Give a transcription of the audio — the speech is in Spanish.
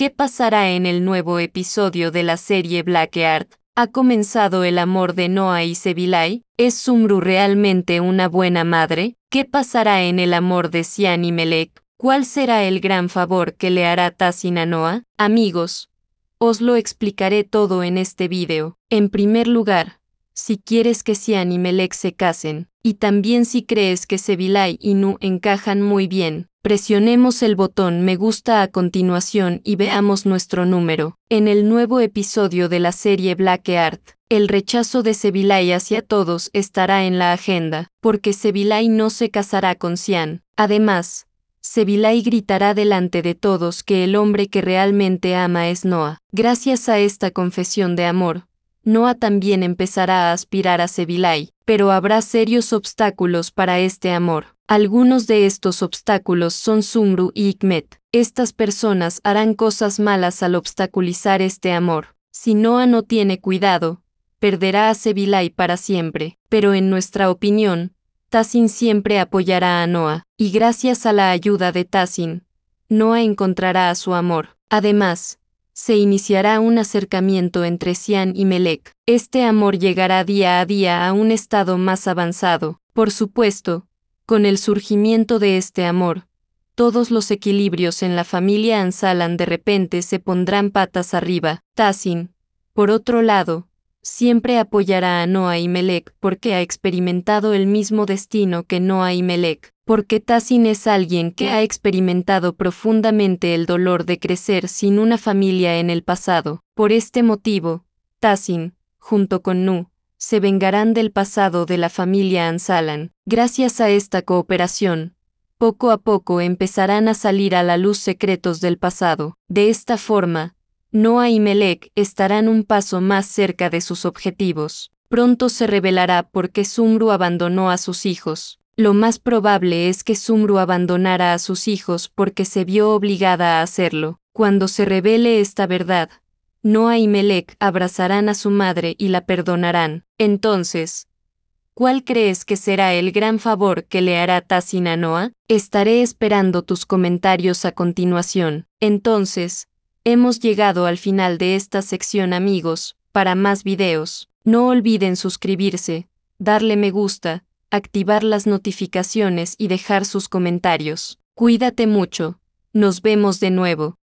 ¿Qué pasará en el nuevo episodio de la serie Black Blackheart? Ha comenzado el amor de Noah y Sevilay. ¿Es Sumru realmente una buena madre? ¿Qué pasará en el amor de Sian y Melek? ¿Cuál será el gran favor que le hará Tassin a Noah? Amigos, os lo explicaré todo en este vídeo. En primer lugar, si quieres que Sian y Melek se casen, y también si crees que Sevilay y Nu encajan muy bien, Presionemos el botón me gusta a continuación y veamos nuestro número. En el nuevo episodio de la serie Black Art, el rechazo de Sevilay hacia todos estará en la agenda, porque Sevilai no se casará con Sian. Además, Sevilai gritará delante de todos que el hombre que realmente ama es Noah. Gracias a esta confesión de amor, Noah también empezará a aspirar a Sevilay, pero habrá serios obstáculos para este amor. Algunos de estos obstáculos son Sumru y Ikmet. Estas personas harán cosas malas al obstaculizar este amor. Si Noah no tiene cuidado, perderá a Sevilay para siempre. Pero en nuestra opinión, Tassin siempre apoyará a Noah, y gracias a la ayuda de Tassin, Noah encontrará a su amor. Además, se iniciará un acercamiento entre Sian y Melek. Este amor llegará día a día a un estado más avanzado. Por supuesto, con el surgimiento de este amor, todos los equilibrios en la familia Ansalan de repente se pondrán patas arriba. Tassin, por otro lado, siempre apoyará a Noah y Melek porque ha experimentado el mismo destino que Noah y Melek porque Tassin es alguien que ha experimentado profundamente el dolor de crecer sin una familia en el pasado. Por este motivo, Tassin, junto con Nu, se vengarán del pasado de la familia Ansalan. Gracias a esta cooperación, poco a poco empezarán a salir a la luz secretos del pasado. De esta forma, Noah y Melek estarán un paso más cerca de sus objetivos. Pronto se revelará por qué Sumru abandonó a sus hijos lo más probable es que Sumru abandonara a sus hijos porque se vio obligada a hacerlo. Cuando se revele esta verdad, Noa y Melek abrazarán a su madre y la perdonarán. Entonces, ¿cuál crees que será el gran favor que le hará Tassin a Noa? Estaré esperando tus comentarios a continuación. Entonces, hemos llegado al final de esta sección amigos, para más videos. No olviden suscribirse, darle me gusta, activar las notificaciones y dejar sus comentarios. Cuídate mucho. Nos vemos de nuevo.